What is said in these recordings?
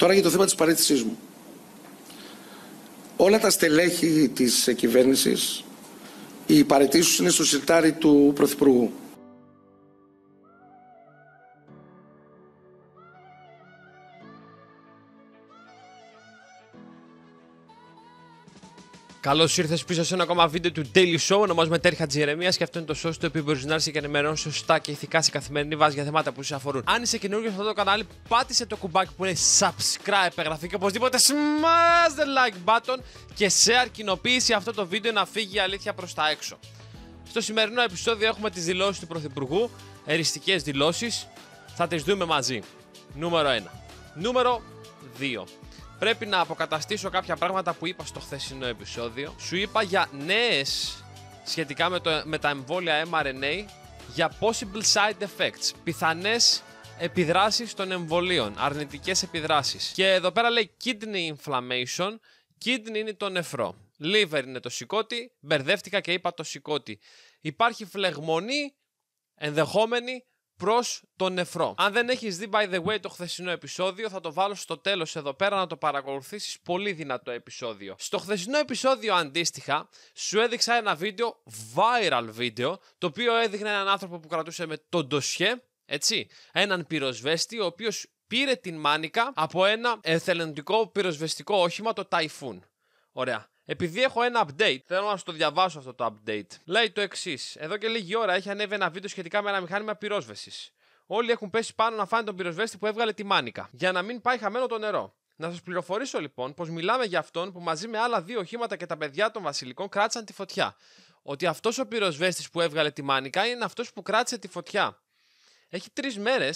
Τώρα για το θέμα της παρέτησής μου. Όλα τα στελέχη της ε, κυβέρνησης, οι παρετήσεις είναι στο σιρτάρι του Πρωθυπουργού. Καλώς ήρθες πίσω σε ένα ακόμα βίντεο του Daily Show. Ονομάζομαι Τέρχα Τζιρεμία και αυτό είναι το show στο οποίο μπορείς να έρθεις και ενημερώνει σωστά και ηθικά σε καθημερινή βάση για θέματα που σε αφορούν. Αν είσαι καινούριο σε αυτό το κανάλι, πάτησε το κουμπάκι που είναι subscribe, εγγραφή και οπωσδήποτε smash the like button και σε αρκινοποίηση αυτό το βίντεο να φύγει η αλήθεια προς τα έξω. Στο σημερινό επεισόδιο έχουμε τις δηλώσεις του Πρωθυπουργού, εριστικές δηλώσεις. Θα τις δούμε μαζί. Νούμερο 1. Νούμερο 2. Πρέπει να αποκαταστήσω κάποια πράγματα που είπα στο χθεσινό επεισόδιο. Σου είπα για νέες σχετικά με, το, με τα εμβόλια mRNA για possible side effects, πιθανές επιδράσεις των εμβολίων, αρνητικές επιδράσεις. Και εδώ πέρα λέει kidney inflammation, kidney είναι το νεφρό, liver είναι το σηκώτη, μπερδεύτηκα και είπα το σηκώτη. Υπάρχει φλεγμονή ενδεχόμενη προς τον νεφρό. Αν δεν έχεις δει, by the way, το χθεσινό επεισόδιο, θα το βάλω στο τέλος εδώ πέρα να το παρακολουθήσεις. Πολύ δυνατό επεισόδιο. Στο χθεσινό επεισόδιο, αντίστοιχα, σου έδειξα ένα βίντεο, viral βίντεο, το οποίο έδειχνε έναν άνθρωπο που κρατούσε με τον ντοσιέ, έτσι, έναν πυροσβέστη, ο οποίος πήρε την μάνικα από ένα εθελοντικό πυροσβεστικό όχημα, το Typhoon. Ωραία. Επειδή έχω ένα update, θέλω να σου το διαβάσω αυτό το update. Λέει το εξής: Εδώ και λίγη ώρα έχει ανέβει ένα βίντεο σχετικά με ένα μηχάνημα πυρόσβεσης. Όλοι έχουν πέσει πάνω να φάνε τον πυροσβέστη που έβγαλε τη μάνικα, για να μην πάει χαμένο το νερό. Να σας πληροφορήσω λοιπόν πως μιλάμε για αυτόν που μαζί με άλλα δύο οχήματα και τα παιδιά των Βασιλικών κράτησαν τη φωτιά. Ότι αυτός ο πυροσβέστης που έβγαλε τη μάνικα είναι αυτός που κράτησε τη φωτιά. Έχει τρεις μέρες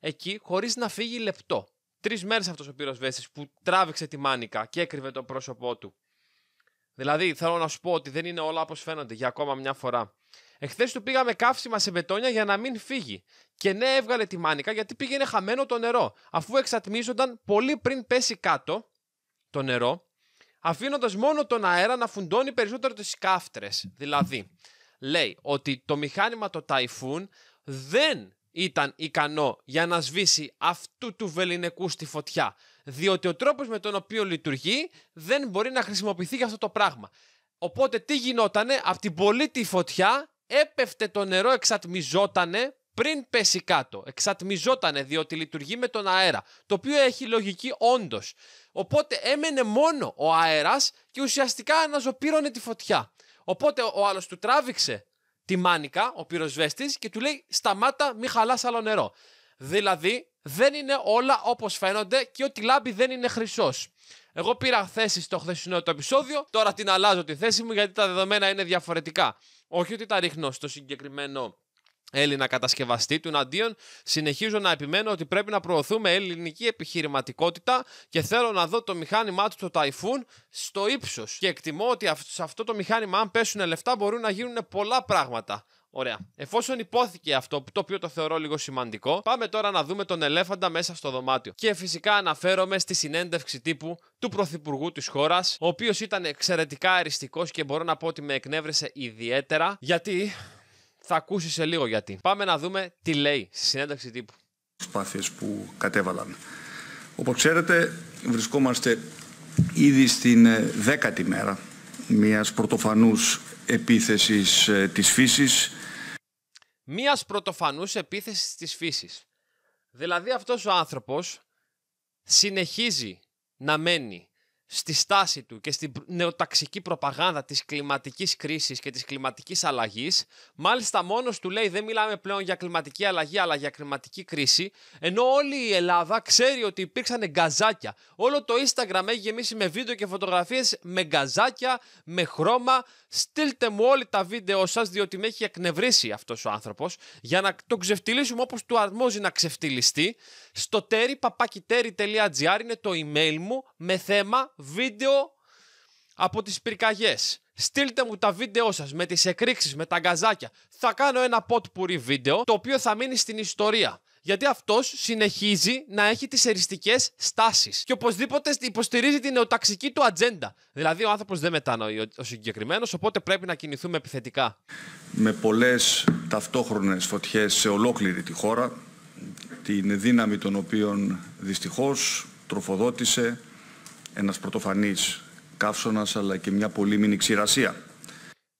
εκεί χωρίς να φύγει λεπτό. Τρεις μέρες αυτός ο πυροσβέστης που τράβηξε τη μάνικα και έκρυβε το πρόσωπό του. Δηλαδή, θέλω να σου πω ότι δεν είναι όλα όπως φαίνονται για ακόμα μια φορά. Εχθές του πήγαμε καύσιμα σε μπετόνια για να μην φύγει. Και ναι, έβγαλε τη μάνικα γιατί πήγαινε χαμένο το νερό, αφού εξατμίζονταν πολύ πριν πέσει κάτω το νερό, αφήνοντας μόνο τον αέρα να φουντώνει περισσότερο τις κάφτρε. Δηλαδή, λέει ότι το μηχάνημα το Typhoon δεν ήταν ικανό για να σβήσει αυτού του βεληνικού στη φωτιά. Διότι ο τρόπος με τον οποίο λειτουργεί δεν μπορεί να χρησιμοποιηθεί για αυτό το πράγμα. Οπότε τι γινότανε, από την πολύτη φωτιά έπεφτε το νερό, εξατμιζότανε πριν πέσει κάτω. Εξατμιζότανε διότι λειτουργεί με τον αέρα, το οποίο έχει λογική όντως. Οπότε έμενε μόνο ο αέρας και ουσιαστικά αναζωπήρωνε τη φωτιά. Οπότε ο άλλος του τράβηξε τη μάνικα, ο πυροσβέστης, και του λέει: Σταμάτα, μη χαλάς άλλο νερό. Δηλαδή, δεν είναι όλα όπως φαίνονται και ότι λάμπη δεν είναι χρυσός. Εγώ πήρα θέση στο χθεσινό το επεισόδιο, τώρα την αλλάζω τη θέση μου γιατί τα δεδομένα είναι διαφορετικά. Όχι ότι τα ρίχνω στο συγκεκριμένο Έλληνα κατασκευαστή του αντίον, συνεχίζω να επιμένω ότι πρέπει να προωθούμε ελληνική επιχειρηματικότητα και θέλω να δω το μηχάνημά του το Ταϊφούν στο ύψος. Και εκτιμώ ότι σε αυτό το μηχάνημα, αν πέσουν λεφτά, μπορούν να γίνουν πολλά πράγματα. Ωραία. Εφόσον υπόθηκε αυτό, το οποίο το θεωρώ λίγο σημαντικό, πάμε τώρα να δούμε τον ελέφαντα μέσα στο δωμάτιο. Και φυσικά αναφέρομαι στη συνέντευξη τύπου του Πρωθυπουργού της χώρας, ο οποίος ήταν εξαιρετικά αριστικός και μπορώ να πω ότι με εκνεύρισε ιδιαίτερα, γιατί. Θα ακούσει σε λίγο γιατί. Πάμε να δούμε τι λέει στη συνέντευξη τύπου. Σπάθειε που κατέβαλαν. Όπως ξέρετε βρισκόμαστε ήδη στην ε, δέκατη μέρα μιας πρωτοφανούς επίθεσης ε, της φύσης μίας πρωτοφανούς επίθεσης της φύσης. Δηλαδή αυτός ο άνθρωπος συνεχίζει να μένει στη στάση του και στην νεοταξική προπαγάνδα της κλιματικής κρίσης και της κλιματικής αλλαγής. Μάλιστα μόνος του λέει δεν μιλάμε πλέον για κλιματική αλλαγή αλλά για κλιματική κρίση, ενώ όλη η Ελλάδα ξέρει ότι υπήρξαν γκαζάκια. Όλο το Instagram έχει γεμίσει με βίντεο και φωτογραφίες με γκαζάκια, με χρώμα. Στείλτε μου όλοι τα βίντεο σας διότι με έχει εκνευρίσει αυτός ο άνθρωπος για να τον ξεφτυλίσουμε όπως του αρμόζει να ξεφτυλιστεί στο τέρι.gr είναι το email μου με θέμα βίντεο από τις πυρκαγιές. Στείλτε μου τα βίντεό σας με τις εκρήξεις, με τα γκαζάκια. Θα κάνω ένα pot πουρί βίντεο το οποίο θα μείνει στην ιστορία. Γιατί αυτός συνεχίζει να έχει τις εριστικές στάσεις και οπωσδήποτε υποστηρίζει την νεοταξική του ατζέντα. Δηλαδή ο άνθρωπος δεν μετανοεί ο συγκεκριμένος, οπότε πρέπει να κινηθούμε επιθετικά. Με πολλές ταυτόχρονες φωτιές σε ολόκληρη τη χώρα, την δύναμη των οποίων δυστυχώς τροφοδότησε ένας πρωτοφανής καύσωνας αλλά και μια πολύ ξηρασία.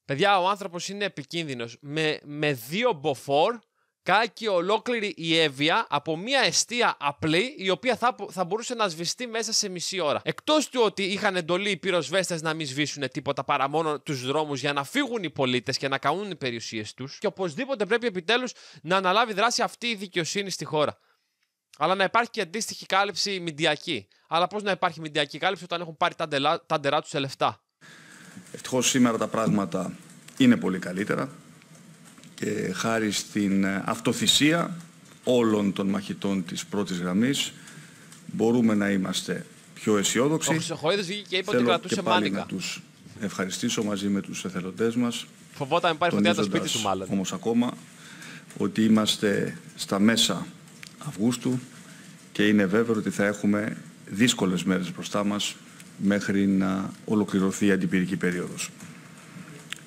Παιδιά, ο άνθρωπος είναι επικίνδυνος. Με, με δύο μποφόρ κάκι ολόκληρη η έβεια από μια αιστεία απλή, η οποία θα, θα μπορούσε να σβηστεί μέσα σε μισή ώρα. Εκτός του ότι είχαν εντολή οι πυροσβέστες να μην σβήσουν τίποτα παρά μόνο τους δρόμους για να φύγουν οι πολίτες και να καούν οι περιουσίες τους, και οπωσδήποτε πρέπει επιτέλους να αναλάβει δράση αυτή η δικαιοσύνη στη χώρα. Αλλά να υπάρχει και αντίστοιχη κάλυψη μηντιακή. Αλλά πώς να υπάρχει μηντιακή κάλυψη όταν έχουν πάρει τα ντερά τους σε λεφτά. Ευτυχώς σήμερα τα πράγματα είναι πολύ καλύτερα και χάρη στην ε, αυτοθυσία όλων των μαχητών της πρώτης γραμμής μπορούμε να είμαστε πιο αισιόδοξοι. Ο Χρυσοχοίδης βγήκε και είπε Θέλω ότι κρατούσε και πάλι Να τους ευχαριστήσω μαζί με τους εθελοντές μας. Φοβόταν πάρει φωτιά το σπίτι του μάλλον. Όμως ακόμα ότι είμαστε στα μέσα Αυγούστου και είναι βέβαιο ότι θα έχουμε δύσκολες μέρες μπροστά μας μέχρι να ολοκληρωθεί η αντιπυρική περίοδος.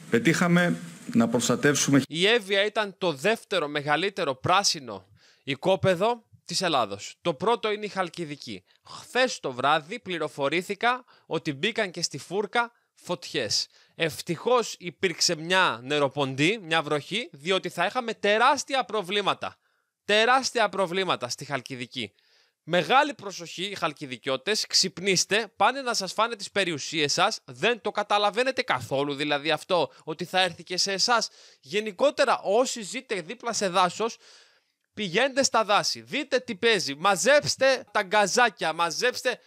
Πετύχαμε να Η Εύβοια ήταν το δεύτερο μεγαλύτερο πράσινο οικόπεδο της Ελλάδος. Το πρώτο είναι η Χαλκιδική. Χθες το βράδυ πληροφορήθηκα ότι μπήκαν και στη φούρκα φωτιές. Ευτυχώς υπήρξε μια νεροποντή, μια βροχή, διότι θα είχαμε τεράστια προβλήματα. Τεράστια προβλήματα στη Χαλκιδική. Μεγάλη προσοχή οι χαλκιδικιώτες, ξυπνήστε, πάνε να σας φάνε τις περιουσίες σας, δεν το καταλαβαίνετε καθόλου δηλαδή αυτό ότι θα έρθει και σε εσάς. Γενικότερα όσοι ζείτε δίπλα σε δάσος, πηγαίνετε στα δάση, δείτε τι παίζει, μαζέψτε τα γκαζάκια, μαζέψτε...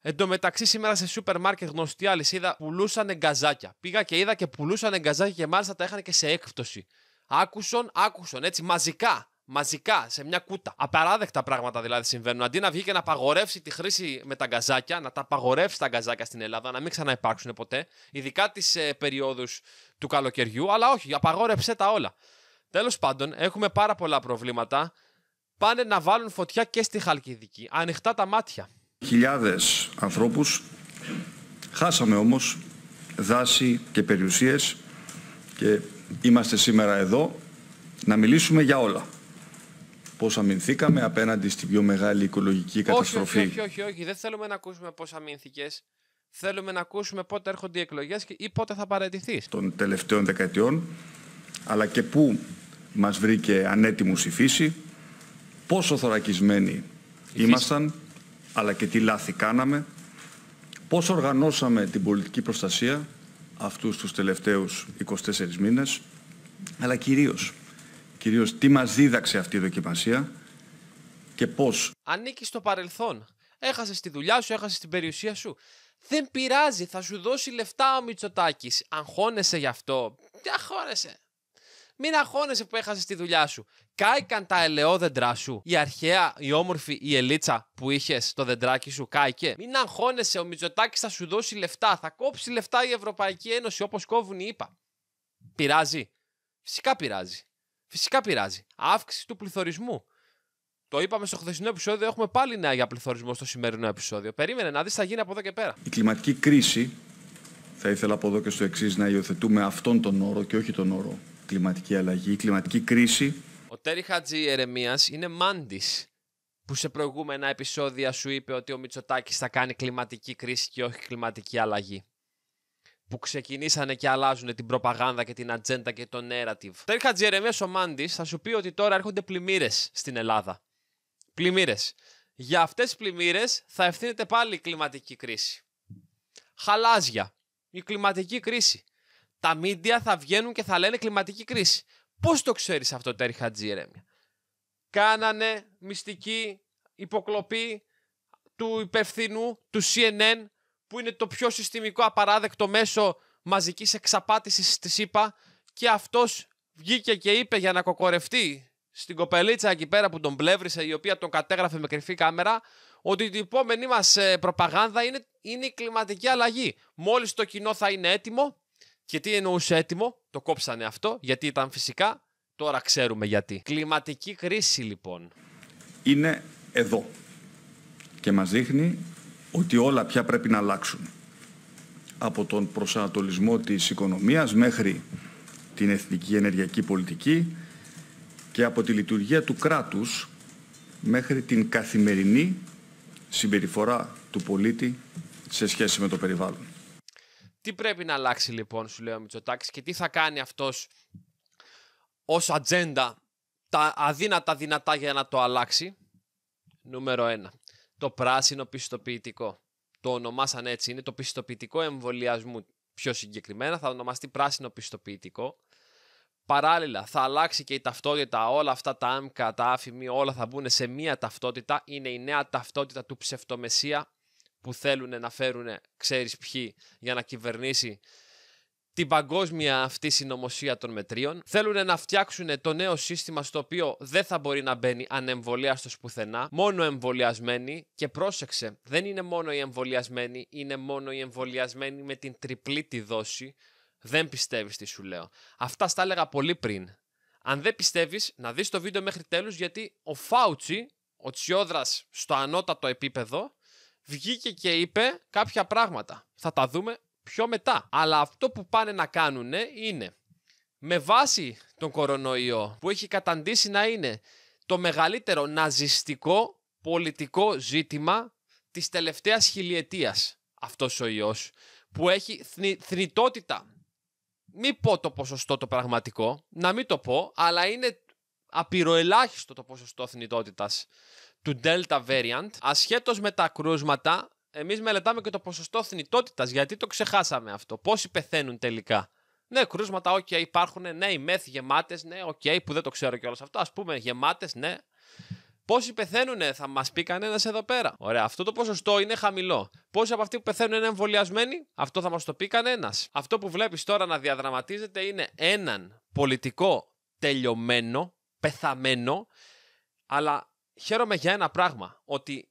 Εν τω μεταξύ, σήμερα σε σούπερ μάρκετ γνωστή αλυσίδα πουλούσαν γκαζάκια. Πήγα και είδα και πουλούσαν γκαζάκια και μάλιστα τα είχαν και σε έκπτωση. Άκουσον, άκουσον, έτσι μαζικά μαζικά, σε μια κούτα. Απαράδεκτα πράγματα δηλαδή συμβαίνουν. Αντί να βγει και να απαγορεύσει τη χρήση με τα γκαζάκια, να τα απαγορεύσει τα γκαζάκια στην Ελλάδα, να μην ξαναυπάρξουν ποτέ, ειδικά τις ε, περιόδους του καλοκαιριού, αλλά όχι, απαγορεύσε τα όλα. Τέλος πάντων, έχουμε πάρα πολλά προβλήματα. Πάνε να βάλουν φωτιά και στη Χαλκιδική. Ανοιχτά τα μάτια. Χιλιάδες ανθρώπους. Χάσαμε όμως δάση και περιουσίες και είμαστε σήμερα εδώ να μιλήσουμε για όλα πώς αμυνθήκαμε απέναντι στη πιο μεγάλη οικολογική καταστροφή. Όχι, όχι, όχι, όχι, δεν θέλουμε να ακούσουμε πώς αμυνθήκες. Θέλουμε να ακούσουμε πότε έρχονται οι εκλογές ή πότε θα παραιτηθείς. Των τελευταίων δεκαετιών, αλλά και πού μας βρήκε ανέτοιμους η φύση, πόσο που μας βρηκε ανετοιμου η ήμασταν, ημασταν αλλα και τι λάθη κάναμε, πώς οργανώσαμε την πολιτική προστασία αυτούς τους τελευταίους 24 μήνες, αλλά κυρίως κυρίως τι μας δίδαξε αυτή η δοκιμασία και πώς. Ανήκει στο παρελθόν. Έχασες τη δουλειά σου, έχασες την περιουσία σου. Δεν πειράζει, θα σου δώσει λεφτά ο Μητσοτάκης. Αγχώνεσαι γι' αυτό. Τι αγχώνεσαι. Μην αγχώνεσαι που έχασες τη δουλειά σου. Κάηκαν τα ελαιόδεντρά σου. Η αρχαία, η όμορφη, η ελίτσα που είχες στο δεντράκι σου, κάηκε. Μην αγχώνεσαι, ο Μητσοτάκης θα σου δώσει λεφτά. Θα κόψει λεφτά η Ευρωπαϊκή Ένωση όπως κόβουν οι ΗΠΑ. Πειράζει. Φυσικά πειράζει. Φυσικά πειράζει. Αύξηση του πληθωρισμού. Το είπαμε στο χθεσινό επεισόδιο, έχουμε πάλι νέα για πληθωρισμό στο σημερινό επεισόδιο. Περίμενε να δεις θα γίνει από εδώ και πέρα. Η κλιματική κρίση, θα ήθελα από εδώ και στο εξής να υιοθετούμε αυτόν τον όρο και όχι τον όρο κλιματική αλλαγή. Η κλιματική κρίση. Ο Τέρι Χατζη Ερεμίας είναι μάντης που σε προηγούμενα επεισόδια σου είπε ότι ο Μητσοτάκης θα κάνει κλιματική κρίση και όχι κλιματική αλλαγή που ξεκινήσανε και αλλάζουν την προπαγάνδα και την ατζέντα και το narrative. Τζερεμία ο Μάντη, θα σου πει ότι τώρα έρχονται πλημμύρες στην Ελλάδα. Πλημμύρες. Για αυτές τις πλημμύρες θα ευθύνεται πάλι η κλιματική κρίση. Χαλάζια. Η κλιματική κρίση. Τα μίντια θα βγαίνουν και θα λένε κλιματική κρίση. Πώς το ξέρεις αυτό, Τέρι Χατζιερεμία. Κάνανε μυστική υποκλοπή του υπευθυνού του CNN που είναι το πιο συστημικό απαράδεκτο μέσο μαζικής εξαπάτησης στη ΣΥΠΑ και αυτός βγήκε και είπε για να κοκορευτεί στην κοπελίτσα εκεί πέρα που τον πλεύρισε η οποία τον κατέγραφε με κρυφή κάμερα ότι η επόμενη μας ε, προπαγάνδα είναι, είναι η κλιματική αλλαγή. Μόλις το κοινό θα είναι έτοιμο και τι εννοούσε έτοιμο, το κόψανε αυτό γιατί ήταν φυσικά, τώρα ξέρουμε γιατί. Κλιματική κρίση λοιπόν. Είναι εδώ και μας δείχνει ότι όλα πια πρέπει να αλλάξουν. Από τον προσανατολισμό της οικονομίας μέχρι την εθνική ενεργειακή πολιτική και από τη λειτουργία του κράτους μέχρι την καθημερινή συμπεριφορά του πολίτη σε σχέση με το περιβάλλον. Τι πρέπει να αλλάξει λοιπόν, σου λέει ο Μητσοτάκης, και τι θα κάνει αυτός ως ατζέντα τα αδύνατα δυνατά για να το αλλάξει. Νούμερο ένα το πράσινο πιστοποιητικό. Το ονομάσαν έτσι, είναι το πιστοποιητικό εμβολιασμού πιο συγκεκριμένα, θα ονομαστεί πράσινο πιστοποιητικό. Παράλληλα, θα αλλάξει και η ταυτότητα, όλα αυτά τα άμκα, τα άφημοι, όλα θα μπουν σε μία ταυτότητα. Είναι η νέα ταυτότητα του ψευτομεσία που θέλουν να φέρουν, ξέρεις ποιοι, για να κυβερνήσει την παγκόσμια αυτή συνωμοσία των μετρίων. Θέλουν να φτιάξουν το νέο σύστημα στο οποίο δεν θα μπορεί να μπαίνει ανεμβολίαστος πουθενά, μόνο εμβολιασμένοι. Και πρόσεξε, δεν είναι μόνο οι εμβολιασμένοι, είναι μόνο οι εμβολιασμένοι με την τριπλή τη δόση. Δεν πιστεύεις τι σου λέω. Αυτά στα έλεγα πολύ πριν. Αν δεν πιστεύεις, να δεις το βίντεο μέχρι τέλους γιατί ο Φάουτσι, ο Τσιόδρας στο ανώτατο επίπεδο, βγήκε και είπε κάποια πράγματα. Θα τα δούμε πιο μετά. Αλλά αυτό που πάνε να κάνουν είναι με βάση τον κορονοϊό που έχει καταντήσει να είναι το μεγαλύτερο ναζιστικό πολιτικό ζήτημα της τελευταίας χιλιετίας αυτός ο ιός που έχει θνητότητα. μη πω το ποσοστό το πραγματικό, να μην το πω, αλλά είναι απειροελάχιστο το ποσοστό θνητότητας του Delta Variant ασχέτως με τα κρούσματα εμείς μελετάμε και το ποσοστό θνητότητας. Γιατί το ξεχάσαμε αυτό. Πόσοι πεθαίνουν τελικά. Ναι, κρούσματα, οκ, okay, υπάρχουν. Ναι, οι μεθ γεμάτες, ναι, οκ, που δεν το ξέρω κιόλας αυτό. Ας πούμε, γεμάτες, ναι. Πόσοι πεθαίνουν, θα μας πει κανένας εδώ πέρα. Ωραία, αυτό το ποσοστό είναι χαμηλό. Πόσοι από αυτοί που πεθαίνουν είναι εμβολιασμένοι, αυτό θα μας το πει κανένας. Αυτό που βλέπεις τώρα να διαδραματίζεται είναι έναν πολιτικό τελειωμένο, πεθαμένο, αλλά χαίρομαι για ένα πράγμα. Ότι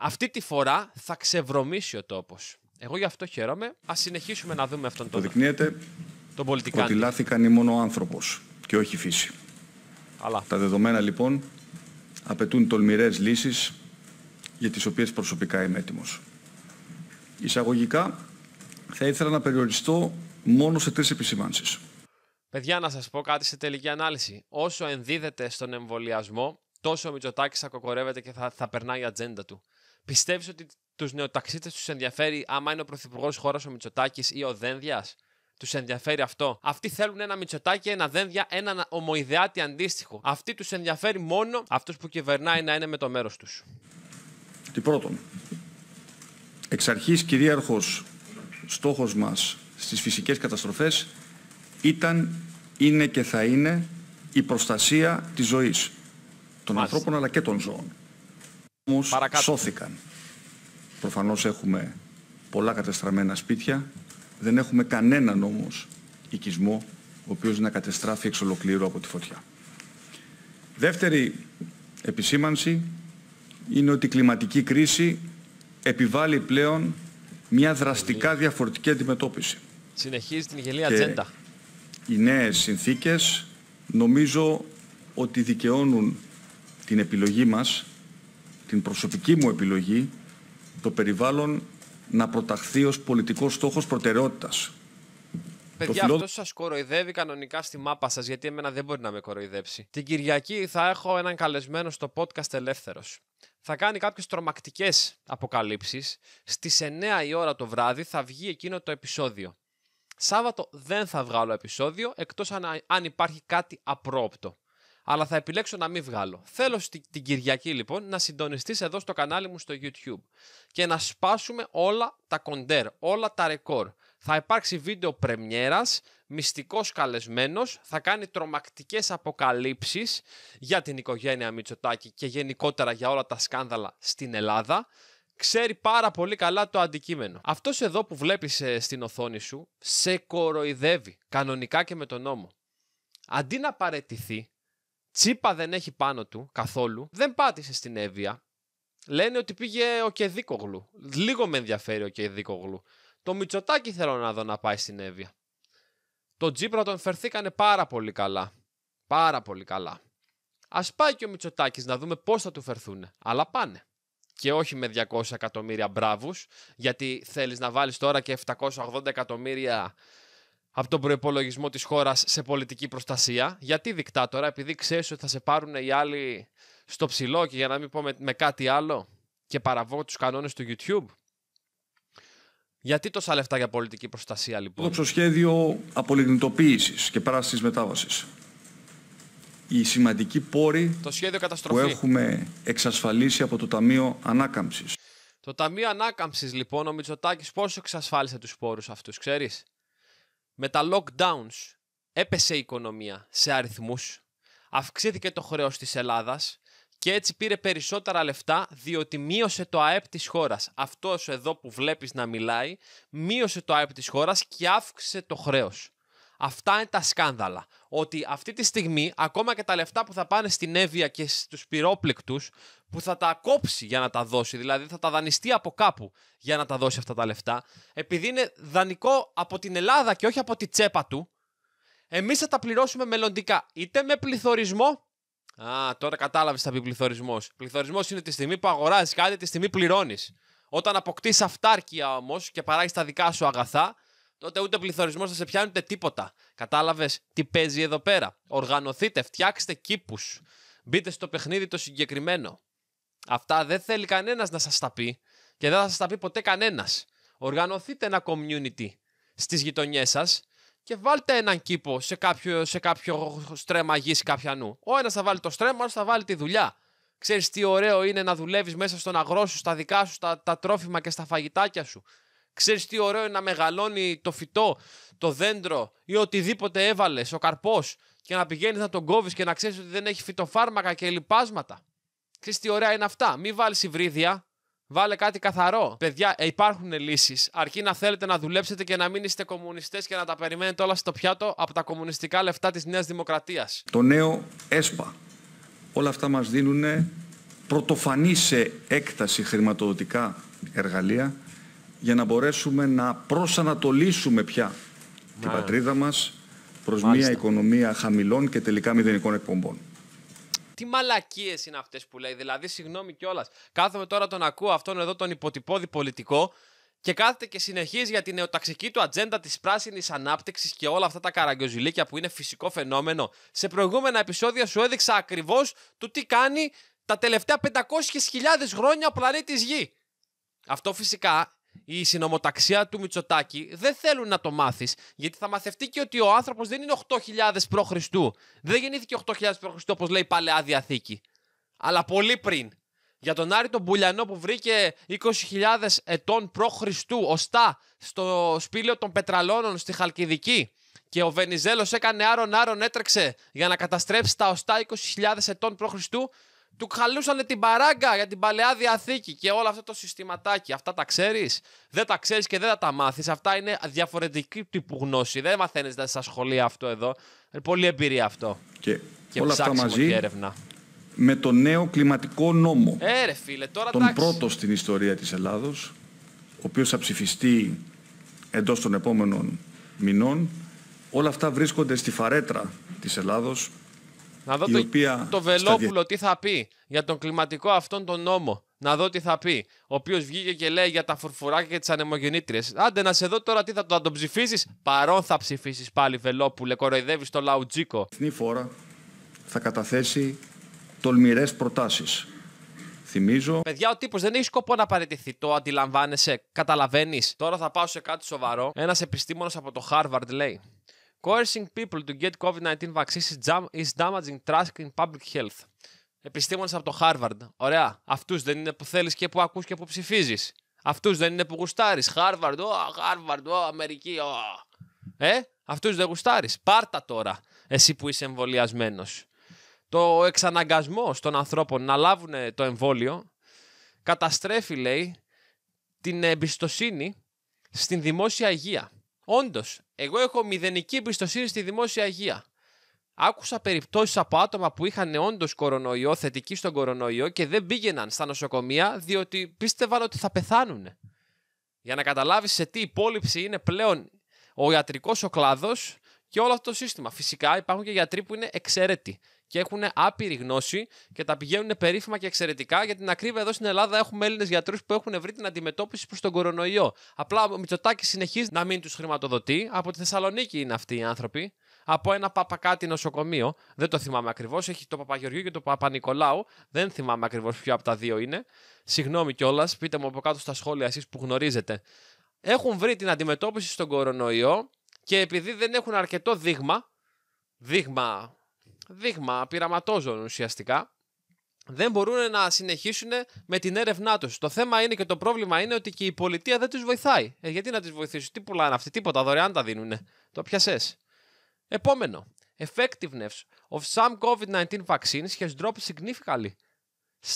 αυτή τη φορά θα ξεβρωμήσει ο τόπος. Εγώ γι' αυτό χαίρομαι. Ας συνεχίσουμε να δούμε αυτόν τον. Το τον πολιτικό. Ότι λάθη κάνει μόνο ο άνθρωπος και όχι η φύση. Αλλά. Τα δεδομένα λοιπόν απαιτούν τολμηρές λύσεις για τις οποίες προσωπικά είμαι έτοιμος. Εισαγωγικά θα ήθελα να περιοριστώ μόνο σε τρεις επισημάνσεις. Παιδιά, να σας πω κάτι σε τελική ανάλυση. Όσο ενδίδεται στον εμβολιασμό, τόσο ο Μητσοτάκης θα και θα, θα περνάει η ατζέντα του. Πιστεύεις ότι τους νεοταξίτες τους ενδιαφέρει άμα είναι ο πρωθυπουργός χώρας ο Μητσοτάκης ή ο Δένδιας. Τους ενδιαφέρει αυτό. Αυτοί θέλουν ένα μυτσοτάκι, ένα δένδια, ένα ομοειδεάτη αντίστοιχο. Αυτοί τους ενδιαφέρει μόνο αυτός που κυβερνάει να είναι με το μέρος τους. Τι πρώτον, εξ αρχής κυρίαρχος στόχος μας στις φυσικές καταστροφές ήταν, είναι και θα είναι η προστασία της ζωής των ανθρώπων αλλά και των ζώων όμως σώθηκαν. Προφανώς έχουμε πολλά κατεστραμμένα σπίτια. Δεν έχουμε κανέναν όμως οικισμό ο οποίος να κατεστράφει εξ ολοκλήρου από τη φωτιά. Δεύτερη επισήμανση είναι ότι η κλιματική κρίση επιβάλλει πλέον μια δραστικά διαφορετική αντιμετώπιση. Συνεχίζει την γελία ατζέντα. Οι νέες συνθήκες νομίζω ότι δικαιώνουν την επιλογή μας την προσωπική μου επιλογή το περιβάλλον να προταχθεί ως πολιτικός στόχος προτεραιότητας. Παιδιά, φιλό... αυτός σας κοροϊδεύει κανονικά στη μάπα σας, γιατί εμένα δεν μπορεί να με κοροϊδέψει. Την Κυριακή θα έχω έναν καλεσμένο στο podcast Ελεύθερος. Θα κάνει κάποιες τρομακτικές αποκαλύψεις. Στις 9 η ώρα το βράδυ θα βγει εκείνο το επεισόδιο. Σάββατο δεν θα βγάλω επεισόδιο, εκτός αν, αν υπάρχει κάτι απρόπτο αλλά θα επιλέξω να μην βγάλω. Θέλω την Κυριακή λοιπόν να συντονιστείς εδώ στο κανάλι μου στο YouTube και να σπάσουμε όλα τα κοντέρ, όλα τα ρεκόρ. Θα υπάρξει βίντεο πρεμιέρας, μυστικός καλεσμένος, θα κάνει τρομακτικές αποκαλύψεις για την οικογένεια Μητσοτάκη και γενικότερα για όλα τα σκάνδαλα στην Ελλάδα ξέρει πάρα πολύ καλά το αντικείμενο. Αυτός εδώ που βλέπεις ε, στην οθόνη σου σε κοροϊδεύει κανονικά και με τον νόμο. Αντί να παρετηθεί, Τσίπα δεν έχει πάνω του καθόλου. Δεν πάτησε στην Εύβοια. Λένε ότι πήγε ο Κεδίκογλου. Λίγο με ενδιαφέρει ο Κεδίκογλου. Το Μητσοτάκι θέλω να δω να πάει στην Εύβοια. Το Τσίπρα τον φερθήκανε πάρα πολύ καλά. Πάρα πολύ καλά. Ας πάει και ο Μητσοτάκι να δούμε πώς θα του φερθούν. Αλλά πάνε. Και όχι με 200 εκατομμύρια μπράβους, γιατί θέλεις να βάλεις τώρα και 780 εκατομμύρια από τον προπολογισμό της χώρας σε πολιτική προστασία. Γιατί δικτάτορα, επειδή ξέρεις ότι θα σε πάρουν οι άλλοι στο ψηλό και για να μην πω με, κάτι άλλο και παραβώ τους κανόνες του YouTube. Γιατί τόσα λεφτά για πολιτική προστασία, λοιπόν. Το σχέδιο απολιγνητοποίηση και πράσινης μετάβασης. Η σημαντική πόρη το σχέδιο καταστροφή. που έχουμε εξασφαλίσει από το Ταμείο Ανάκαμψης. Το Ταμείο Ανάκαμψης, λοιπόν, ο Μητσοτάκης πόσο εξασφάλισε τους πόρους αυτούς, ξέρεις με τα lockdowns έπεσε η οικονομία σε αριθμούς, αυξήθηκε το χρέος της Ελλάδας και έτσι πήρε περισσότερα λεφτά διότι μείωσε το ΑΕΠ της χώρας. Αυτός εδώ που βλέπεις να μιλάει μείωσε το ΑΕΠ της χώρας και αύξησε το χρέος. Αυτά είναι τα σκάνδαλα. Ότι αυτή τη στιγμή ακόμα και τα λεφτά που θα πάνε στην Εύβοια και στους πυρόπληκτους που θα τα κόψει για να τα δώσει, δηλαδή θα τα δανειστεί από κάπου για να τα δώσει αυτά τα λεφτά, επειδή είναι δανεικό από την Ελλάδα και όχι από τη τσέπα του, εμείς θα τα πληρώσουμε μελλοντικά. Είτε με πληθωρισμό, Α, τώρα κατάλαβες θα πει πληθωρισμός. Πληθωρισμός είναι τη στιγμή που αγοράζεις κάτι, τη στιγμή πληρώνεις. Όταν αποκτήσει αυτάρκεια όμως και παράγεις τα δικά σου αγαθά, τότε ούτε πληθωρισμός θα σε πιάνει ούτε τίποτα. Κατάλαβες τι παίζει εδώ πέρα. Οργανωθείτε, φτιάξτε κήπους. Μπείτε στο παιχνίδι το συγκεκριμένο. Αυτά δεν θέλει κανένας να σας τα πει και δεν θα σας τα πει ποτέ κανένας. Οργανωθείτε ένα community στις γειτονιές σας και βάλτε έναν κήπο σε κάποιο, σε κάποιο στρέμα γη καπιανού. Ο ένας θα βάλει το στρέμμα, ο άλλος θα βάλει τη δουλειά. Ξέρεις τι ωραίο είναι να δουλεύεις μέσα στον αγρό σου, στα δικά σου, στα τα τρόφιμα και στα φαγητάκια σου. Ξέρεις τι ωραίο είναι να μεγαλώνει το φυτό, το δέντρο ή οτιδήποτε έβαλες, ο καρπός, και να πηγαίνεις να τον κόβεις και να ξέρεις ότι δεν έχει φυτοφάρμακα και λοιπάσματα. Ξέρεις τι ωραία είναι αυτά. Μην βάλεις υβρίδια, Βάλε κάτι καθαρό. Παιδιά, υπάρχουν λύσεις. Αρκεί να θέλετε να δουλέψετε και να μην είστε κομμουνιστές και να τα περιμένετε όλα στο πιάτο από τα κομμουνιστικά λεφτά της Νέας Δημοκρατίας. Το νέο ΕΣΠΑ. Όλα αυτά μας δίνουν πρωτοφανή σε έκταση χρηματοδοτικά εργαλεία για να μπορέσουμε να προσανατολίσουμε πια την πατρίδα μας προς μια οικονομία χαμηλών και τελικά μηδενικών εκπομπών. Τι μαλακίες είναι αυτές που λέει, δηλαδή συγγνώμη κιόλας. Κάθομαι τώρα τον ακούω αυτόν εδώ τον υποτυπώδη πολιτικό και κάθεται και συνεχίζει για την νεοταξική του ατζέντα της πράσινης ανάπτυξης και όλα αυτά τα καραγκιοζηλίκια που είναι φυσικό φαινόμενο. Σε προηγούμενα επεισόδια σου έδειξα ακριβώς το τι κάνει τα τελευταία 500.000 χρόνια ο πλανήτης Γη. Αυτό φυσικά η συνομοταξιά του Μητσοτάκη δεν θέλουν να το μάθεις, γιατί θα μαθευτεί και ότι ο άνθρωπος δεν είναι 8.000 π.Χ. Δεν γεννήθηκε 8.000 π.Χ. όπως λέει η παλαιά διαθήκη. Αλλά πολύ πριν. Για τον Άρη τον Μπουλιανό που βρήκε 20.000 ετών π.Χ. οστά στο σπήλαιο των Πετραλώνων στη Χαλκιδική. Και ο Βενιζέλος έκανε άρον άρον έτρεξε για να καταστρέψει τα οστά 20.000 ετών π.Χ του χαλούσαν την παράγκα για την παλαιά διαθήκη και όλο αυτό το συστηματάκι. Αυτά τα ξέρεις. Δεν τα ξέρεις και δεν θα τα μάθεις. Αυτά είναι διαφορετική τύπου γνώση. Δεν μαθαίνεις στα σχολεία αυτό εδώ. Είναι πολύ εμπειρία αυτό. Και, και όλα αυτά μαζί έρευνα. με το νέο κλιματικό νόμο. Έρε, ε, φίλε, τώρα τον πρώτο στην ιστορία της Ελλάδος, ο οποίος θα ψηφιστεί εντός των επόμενων μηνών. Όλα αυτά βρίσκονται στη φαρέτρα της Ελλάδος να δω το, οποία... το Βελόπουλο τι θα πει για τον κλιματικό αυτόν τον νόμο. Να δω τι θα πει. Ο οποίος βγήκε και λέει για τα φουρφουράκια και τις ανεμογεννήτριες. Άντε να σε δω τώρα τι θα, θα τον ψηφίσεις. Παρόν θα ψηφίσεις πάλι, Βελόπουλε. Κοροϊδεύεις το λαουτζίκο. Η Εθνή Φόρα θα καταθέσει τολμηρές προτάσεις. Θυμίζω. Παιδιά, ο τύπος δεν έχει σκοπό να παραιτηθεί. Το αντιλαμβάνεσαι, καταλαβαίνεις. Τώρα θα πάω σε κάτι σοβαρό. Ένας επιστήμονο από το Harvard λέει Coercing people to get COVID-19 vaccines is damaging trust in public health. Επιστήμονες από το Harvard. Ωραία. Αυτούς δεν είναι που θέλεις και που ακούς και που ψηφίζεις. Αυτούς δεν είναι που γουστάρεις. Harvard, oh, Harvard, oh, Αμερική, oh. Ε, αυτούς δεν γουστάρεις. Πάρτα τώρα, εσύ που είσαι εμβολιασμένος. Το εξαναγκασμό των ανθρώπων να λάβουν ε, το εμβόλιο καταστρέφει, λέει, την εμπιστοσύνη στην δημόσια υγεία. Όντως, εγώ έχω μηδενική εμπιστοσύνη στη δημόσια υγεία. Άκουσα περιπτώσεις από άτομα που είχαν όντως κορονοϊό, θετική στον κορονοϊό και δεν πήγαιναν στα νοσοκομεία διότι πίστευαν ότι θα πεθάνουν. Για να καταλάβεις σε τι υπόλοιψη είναι πλέον ο ιατρικός ο κλάδος και όλο αυτό το σύστημα. Φυσικά υπάρχουν και γιατροί που είναι εξαίρετοι και έχουν άπειρη γνώση και τα πηγαίνουν περίφημα και εξαιρετικά. Για την ακρίβεια, εδώ στην Ελλάδα έχουμε Έλληνες γιατρούς που έχουν βρει την αντιμετώπιση προς τον κορονοϊό. Απλά ο Μητσοτάκης συνεχίζει να μην τους χρηματοδοτεί. Από τη Θεσσαλονίκη είναι αυτοί οι άνθρωποι. Από ένα παπακάτι νοσοκομείο. Δεν το θυμάμαι ακριβώς. Έχει το Παπαγεωργίου και το Παπα-Νικολάου. Δεν θυμάμαι ακριβώς ποιο από τα δύο είναι. Συγγνώμη κιόλας, πείτε μου από κάτω στα σχόλια εσείς που γνωρίζετε. Έχουν βρει την αντιμετώπιση στον κορονοϊό και επειδή δεν έχουν αρκετό δείγμα, δείγμα δείγμα πειραματόζων ουσιαστικά, δεν μπορούν να συνεχίσουν με την έρευνά τους. Το θέμα είναι και το πρόβλημα είναι ότι και η πολιτεία δεν τους βοηθάει. Ε, γιατί να τι βοηθήσει, τι πουλάνε αυτοί, τίποτα δωρεάν τα δίνουν. Το πιασέ. Επόμενο. Effectiveness of some COVID-19 vaccines has dropped significantly.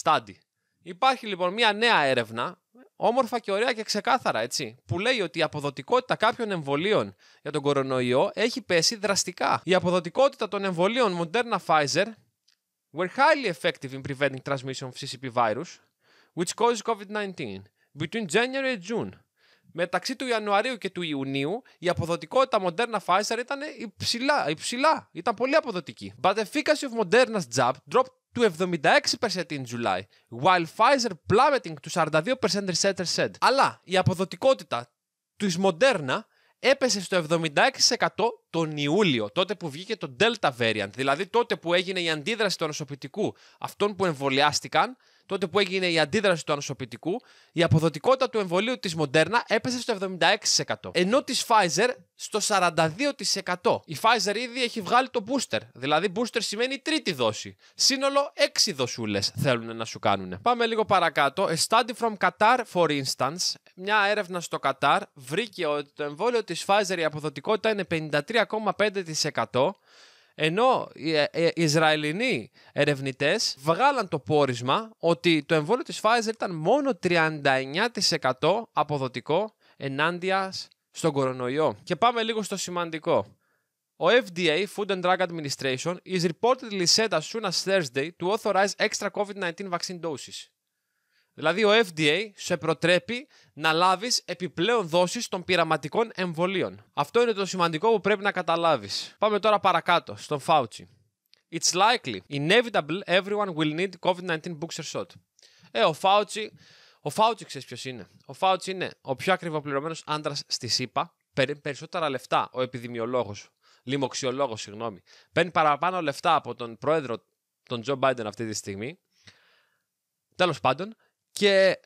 Study. Υπάρχει λοιπόν μια νέα έρευνα, όμορφα και ωραία και ξεκάθαρα, έτσι, που λέει ότι η αποδοτικότητα κάποιων εμβολίων για τον κορονοϊό έχει πέσει δραστικά. Η αποδοτικότητα των εμβολίων Moderna Pfizer were highly effective in preventing transmission of CCP virus, which causes COVID-19, between January and June. Μεταξύ του Ιανουαρίου και του Ιουνίου η αποδοτικότητα Moderna Pfizer ήταν υψηλά, υψηλά, ήταν πολύ αποδοτική. But the efficacy of Moderna's jab dropped του 76% in July, while Pfizer plummeting του 42% said. Αλλά η αποδοτικότητα του Moderna έπεσε στο 76% τον Ιούλιο, τότε που βγήκε το Delta variant, δηλαδή τότε που έγινε η αντίδραση του νοσοποιητικού αυτών που εμβολιάστηκαν τότε που έγινε η αντίδραση του ανοσοποιητικού, η αποδοτικότητα του εμβολίου της Μοντέρνα έπεσε στο 76%. Ενώ της Pfizer στο 42%. Η Pfizer ήδη έχει βγάλει το booster. Δηλαδή, booster σημαίνει τρίτη δόση. Σύνολο 6 δοσούλες θέλουν να σου κάνουν. Πάμε λίγο παρακάτω. A study from Qatar, for instance, μια έρευνα στο Κατάρ βρήκε ότι το εμβόλιο της Pfizer η αποδοτικότητα είναι 53,5% ενώ οι ε, ε, Ισραηλινοί ερευνητές βγάλαν το πόρισμα ότι το εμβόλιο της Pfizer ήταν μόνο 39% αποδοτικό ενάντιας στον κορονοϊό. Και πάμε λίγο στο σημαντικό. Ο FDA, Food and Drug Administration, is reportedly said as soon as Thursday to authorize extra COVID-19 vaccine doses. Δηλαδή, ο FDA σε προτρέπει να λάβεις επιπλέον δόσεις των πειραματικών εμβολίων. Αυτό είναι το σημαντικό που πρέπει να καταλάβεις. Πάμε τώρα παρακάτω, στον Fauci. It's likely, inevitable, everyone will need COVID-19 booster shot. Ε, ο Fauci, ο Fauci ξέρεις ποιος είναι. Ο Fauci είναι ο πιο ακριβοπληρωμένος άντρας στη ΣΥΠΑ. Παίρνει περισσότερα λεφτά ο επιδημιολόγος, λιμοξιολόγο, συγγνώμη. Παίρνει παραπάνω λεφτά από τον πρόεδρο, τον Τζο Biden αυτή τη στιγμή. Τέλος πάντων, και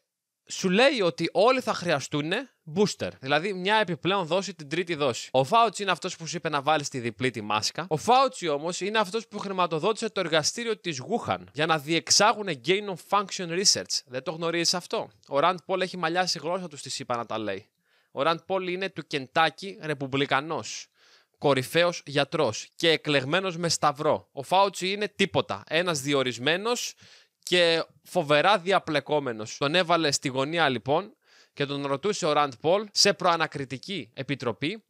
σου λέει ότι όλοι θα χρειαστούν booster. Δηλαδή μια επιπλέον δόση την τρίτη δόση. Ο Φάουτσι είναι αυτός που σου είπε να βάλεις τη διπλή τη μάσκα. Ο Φάουτσι όμως είναι αυτός που χρηματοδότησε το εργαστήριο της Γούχαν για να διεξάγουν gain of function research. Δεν το γνωρίζεις αυτό. Ο Ραντ Πολ έχει μαλλιάσει γλώσσα του τη είπα να τα λέει. Ο Ραντ Πολ είναι του Κεντάκη ρεπουμπλικανός. Κορυφαίος γιατρός και εκλεγμένος με σταυρό. Ο Φάουτσι είναι τίποτα. Ένας διορισμένος και φοβερά διαπλεκόμενος. Τον έβαλε στη γωνία λοιπόν και τον ρωτούσε ο Ραντ Πολ σε προανακριτική επιτροπή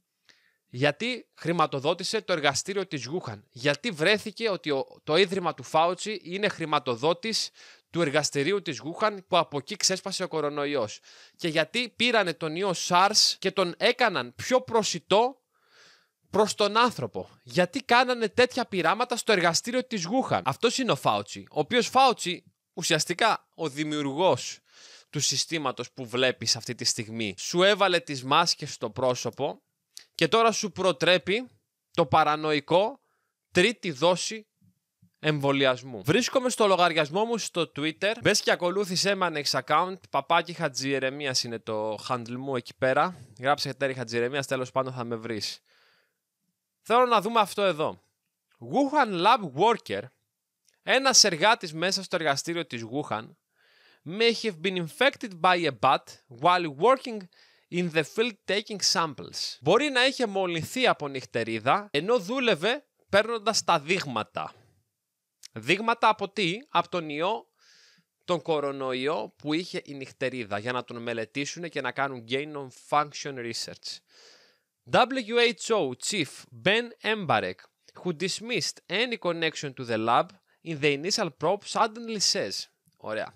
γιατί χρηματοδότησε το εργαστήριο της Γούχαν. Γιατί βρέθηκε ότι το ίδρυμα του Φάουτσι είναι χρηματοδότης του εργαστηρίου της Γούχαν που από εκεί ξέσπασε ο κορονοϊός. Και γιατί πήρανε τον ιό SARS και τον έκαναν πιο προσιτό προς τον άνθρωπο. Γιατί κάνανε τέτοια πειράματα στο εργαστήριο της Γούχαν. Αυτός είναι ο Φάουτσι. Ο οποίος Φάουτσι ουσιαστικά ο δημιουργός του συστήματος που βλέπεις αυτή τη στιγμή. Σου έβαλε τις μάσκες στο πρόσωπο και τώρα σου προτρέπει το παρανοϊκό τρίτη δόση εμβολιασμού. Βρίσκομαι στο λογαριασμό μου στο Twitter. Μπες και ακολούθησε με ανεξ Παπάκι Χατζηρεμία είναι το handle μου εκεί πέρα. Γράψε Χατζηρεμία, τέλος πάντων θα με βρεις. Θέλω να δούμε αυτό εδώ. Wuhan Lab Worker, ένας εργάτης μέσα στο εργαστήριο της Wuhan, may have been infected by a bat while working in the field taking samples. Μπορεί να είχε μολυνθεί από νυχτερίδα ενώ δούλευε παίρνοντας τα δείγματα. Δείγματα από τι? Από τον ιό, τον κορονοϊό που είχε η νυχτερίδα για να τον μελετήσουν και να κάνουν gain on function research. WHO Chief Ben Embarek, who dismissed any connection to the lab in the initial probe, suddenly says. Ωραία.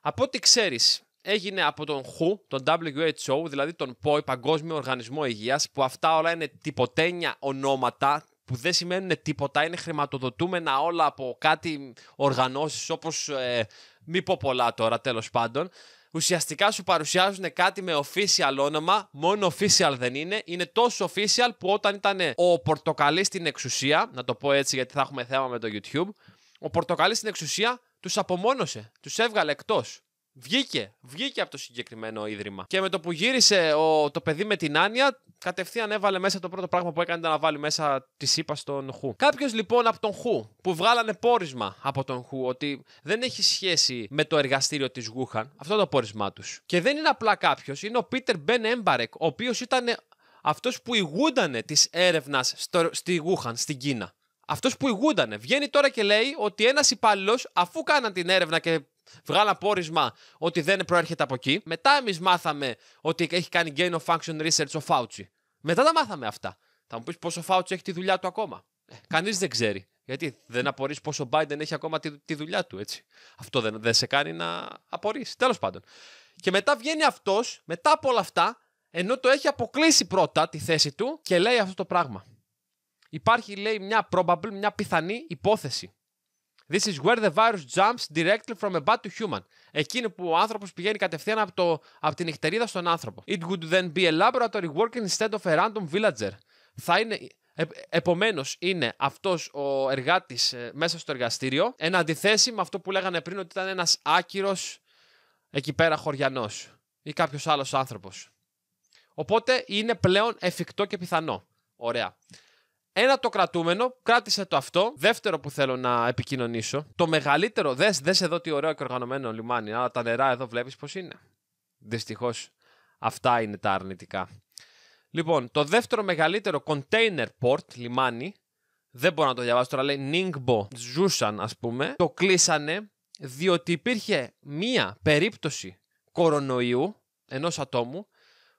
Από ό,τι ξέρεις, έγινε από τον WHO, τον WHO, δηλαδή τον ΠΟΗ, Παγκόσμιο Οργανισμό Υγείας, που αυτά όλα είναι τυποτένια ονόματα, που δεν σημαίνουν τίποτα, είναι χρηματοδοτούμενα όλα από κάτι οργανώσεις όπως ε, μη πω πολλά τώρα τέλος πάντων ουσιαστικά σου παρουσιάζουν κάτι με official όνομα, μόνο official δεν είναι. Είναι τόσο official που όταν ήταν ο Πορτοκαλί στην εξουσία, να το πω έτσι γιατί θα έχουμε θέμα με το YouTube, ο Πορτοκαλί στην εξουσία τους απομόνωσε, τους έβγαλε εκτός. Βγήκε, βγήκε από το συγκεκριμένο ίδρυμα. Και με το που γύρισε ο, το παιδί με την Άνια, κατευθείαν έβαλε μέσα το πρώτο πράγμα που έκανε ήταν να βάλει μέσα τη ΣΥΠΑ στον Χου. Κάποιος λοιπόν από τον Χου που βγάλανε πόρισμα από τον Χου ότι δεν έχει σχέση με το εργαστήριο της Γούχαν, αυτό το πόρισμά τους. Και δεν είναι απλά κάποιος, είναι ο Πίτερ Μπεν Έμπαρεκ, ο οποίος ήταν αυτός που ηγούντανε της έρευνας στη Γούχαν, στην Κίνα. Αυτός που ηγούντανε. Βγαίνει τώρα και λέει ότι ένας υπάλληλος, αφού κάναν την έρευνα και Βγάλα πόρισμα ότι δεν προέρχεται από εκεί. Μετά εμείς μάθαμε ότι έχει κάνει gain of function research ο Fauci. Μετά τα μάθαμε αυτά. Θα μου πεις πόσο Fauci έχει τη δουλειά του ακόμα. Ε, Κανείς δεν ξέρει. Γιατί δεν πω πόσο Biden έχει ακόμα τη, τη δουλειά του, έτσι. Αυτό δεν, δεν σε κάνει να απορρεί. Τέλος πάντων. Και μετά βγαίνει αυτός, μετά από όλα αυτά, ενώ το έχει αποκλείσει πρώτα τη θέση του και λέει αυτό το πράγμα. Υπάρχει, λέει, μια probable, μια πιθανή υπόθεση This is where the virus jumps directly from a bat to human. Εκείνη που ο άνθρωπος πηγαίνει κατευθείαν από, το, από την νυχτερίδα στον άνθρωπο. It would then be a laboratory working instead of a random villager. Θα είναι, ε, Επομένως, είναι αυτός ο εργάτης ε, μέσα στο εργαστήριο, εν αντιθέσει με αυτό που λέγανε πριν ότι ήταν ένας άκυρος εκεί πέρα χωριανός ή κάποιος άλλος άνθρωπος. Οπότε είναι πλέον εφικτό και πιθανό. Ωραία. Ένα το κρατούμενο, κράτησε το αυτό. Δεύτερο που θέλω να επικοινωνήσω. Το μεγαλύτερο, δες δες εδώ τι ωραίο και οργανωμένο λιμάνι. Αλλά τα νερά εδώ βλέπεις πώς είναι. Δυστυχώς αυτά είναι τα αρνητικά. Λοιπόν, το δεύτερο μεγαλύτερο container port, λιμάνι, δεν μπορώ να το διαβάσω τώρα, λέει Ningbo, ζούσαν ας πούμε, το κλείσανε διότι υπήρχε μία περίπτωση κορονοϊού ενός ατόμου,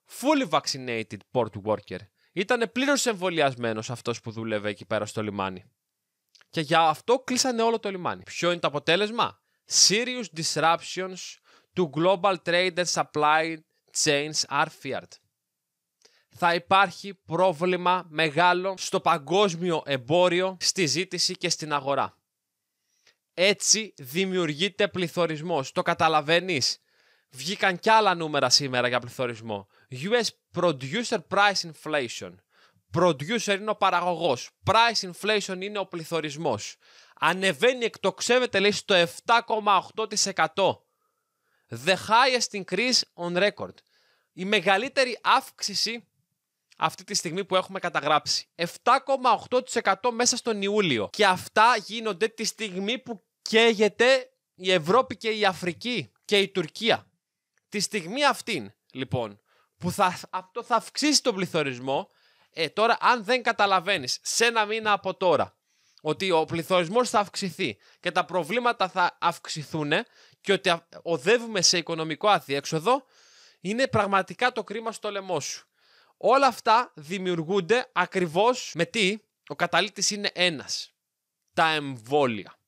fully vaccinated port worker. Ήταν πλήρως εμβολιασμένος αυτός που δούλευε εκεί πέρα στο λιμάνι. Και για αυτό κλείσανε όλο το λιμάνι. Ποιο είναι το αποτέλεσμα? Serious disruptions to global trade and supply chains are feared. Θα υπάρχει πρόβλημα μεγάλο στο παγκόσμιο εμπόριο, στη ζήτηση και στην αγορά. Έτσι δημιουργείται πληθωρισμός. Το καταλαβαίνεις. Βγήκαν κι άλλα νούμερα σήμερα για πληθωρισμό. US Producer Price Inflation. Producer είναι ο παραγωγός. Price inflation είναι ο πληθωρισμός. Ανεβαίνει, εκτοξεύεται, λέει, στο 7,8%. The highest increase on record. Η μεγαλύτερη αύξηση αυτή τη στιγμή που έχουμε καταγράψει. 7,8% μέσα στον Ιούλιο. Και αυτά γίνονται τη στιγμή που καίγεται η Ευρώπη και η Αφρική και η Τουρκία. Τη στιγμή αυτήν, λοιπόν, που αυτό θα αυξήσει τον πληθωρισμό, ε, τώρα αν δεν καταλαβαίνεις σε ένα μήνα από τώρα ότι ο πληθωρισμός θα αυξηθεί και τα προβλήματα θα αυξηθούν και ότι οδεύουμε σε οικονομικό αθιέξοδο, είναι πραγματικά το κρίμα στο λαιμό σου. Όλα αυτά δημιουργούνται ακριβώς με τι, ο καταλήτης είναι ένας, τα εμβόλια.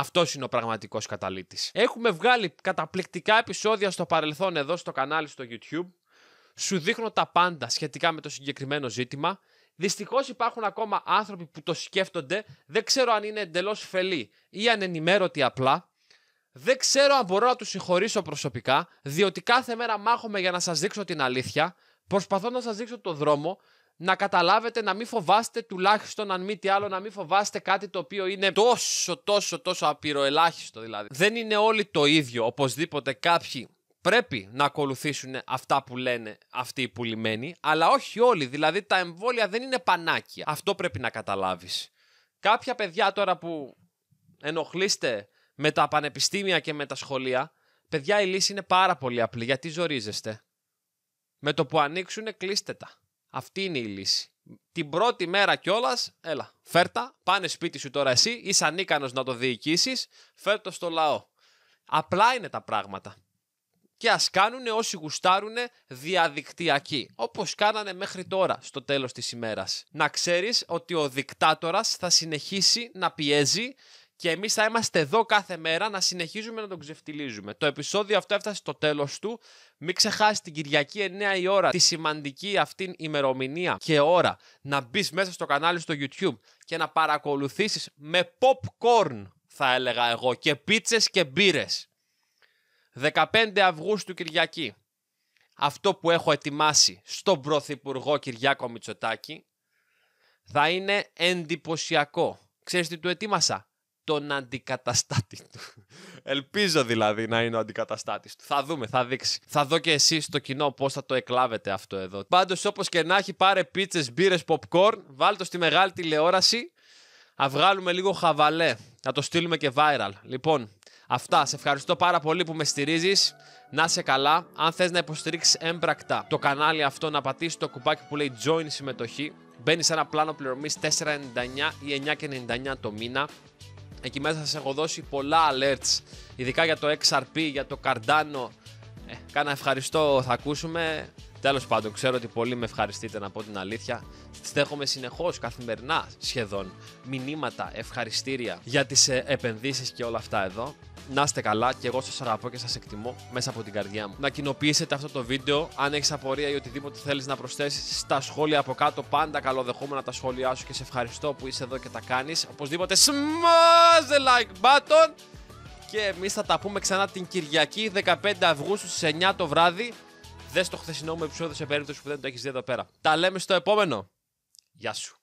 Αυτό είναι ο πραγματικός καταλήτης. Έχουμε βγάλει καταπληκτικά επεισόδια στο παρελθόν εδώ στο κανάλι στο YouTube. Σου δείχνω τα πάντα σχετικά με το συγκεκριμένο ζήτημα. Δυστυχώς υπάρχουν ακόμα άνθρωποι που το σκέφτονται. Δεν ξέρω αν είναι εντελώς φελή ή αν ανενημέρωτοι απλά. Δεν ξέρω αν μπορώ να τους συγχωρήσω προσωπικά, διότι κάθε μέρα μάχομαι για να σας δείξω την αλήθεια. Προσπαθώ να σας δείξω το δρόμο να καταλάβετε να μην φοβάστε τουλάχιστον αν μη τι άλλο να μην φοβάστε κάτι το οποίο είναι τόσο τόσο τόσο απειροελάχιστο δηλαδή. Δεν είναι όλοι το ίδιο οπωσδήποτε κάποιοι πρέπει να ακολουθήσουν αυτά που λένε αυτοί οι πουλημένοι αλλά όχι όλοι δηλαδή τα εμβόλια δεν είναι πανάκια. Αυτό πρέπει να καταλάβεις. Κάποια παιδιά τώρα που ενοχλείστε με τα πανεπιστήμια και με τα σχολεία παιδιά η λύση είναι πάρα πολύ απλή γιατί ζορίζεστε. Με το που ανοίξουν κλείστε τα. Αυτή είναι η λύση. Την πρώτη μέρα κιόλας, έλα, φέρτα, πάνε σπίτι σου τώρα εσύ, είσαι ανίκανος να το διοικήσεις, φέρτο στο λαό. Απλά είναι τα πράγματα. Και ας κάνουν όσοι γουστάρουν διαδικτυακή, όπως κάνανε μέχρι τώρα στο τέλος της ημέρας. Να ξέρεις ότι ο δικτάτορας θα συνεχίσει να πιέζει και εμείς θα είμαστε εδώ κάθε μέρα να συνεχίζουμε να τον ξεφτιλίζουμε. Το επεισόδιο αυτό έφτασε στο τέλος του. Μην ξεχάσεις την Κυριακή 9 η ώρα τη σημαντική αυτήν ημερομηνία και ώρα να μπεις μέσα στο κανάλι στο YouTube και να παρακολουθήσεις με popcorn θα έλεγα εγώ και πίτσες και μπύρες. 15 Αυγούστου Κυριακή. Αυτό που έχω ετοιμάσει στον Πρωθυπουργό Κυριάκο Μητσοτάκη θα είναι εντυπωσιακό. Ξέρεις τι του ετοίμασα τον αντικαταστάτη του. Ελπίζω δηλαδή να είναι ο αντικαταστάτης του. Θα δούμε, θα δείξει. Θα δω και εσεί στο κοινό πώς θα το εκλάβετε αυτό εδώ. Πάντως, όπως και να έχει, πάρε πίτσες, μπύρες, popcorn, βάλτε στη μεγάλη τηλεόραση. Α βγάλουμε λίγο χαβαλέ. Να το στείλουμε και viral. Λοιπόν, αυτά. Σε ευχαριστώ πάρα πολύ που με στηρίζεις. Να είσαι καλά. Αν θες να υποστηρίξεις έμπρακτα το κανάλι αυτό, να πατήσεις το κουμπάκι που λέει Join συμμετοχή. Μπαίνεις σε ένα πλάνο πληρωμής 4,99 ή 9,99 το μήνα. Εκεί μέσα σας έχω δώσει πολλά alerts, ειδικά για το XRP, για το Cardano. Ε, κάνα ευχαριστώ θα ακούσουμε. Τέλος πάντων, ξέρω ότι πολύ με ευχαριστείτε να πω την αλήθεια. Στέχομαι συνεχώς, καθημερινά σχεδόν, μηνύματα, ευχαριστήρια για τις επενδύσεις και όλα αυτά εδώ. Να είστε καλά και εγώ σας αγαπώ και σας εκτιμώ μέσα από την καρδιά μου. Να κοινοποιήσετε αυτό το βίντεο. Αν έχεις απορία ή οτιδήποτε θέλεις να προσθέσεις στα σχόλια από κάτω, πάντα καλοδεχόμενα τα σχόλιά σου και σε ευχαριστώ που είσαι εδώ και τα κάνεις. Οπωσδήποτε smash the like button. Και εμείς θα τα πούμε ξανά την Κυριακή 15 Αυγούστου στις 9 το βράδυ. Δες το χθεσινό μου επεισόδιο σε περίπτωση που δεν το έχεις δει εδώ πέρα. Τα λέμε στο επόμενο. Γεια σου.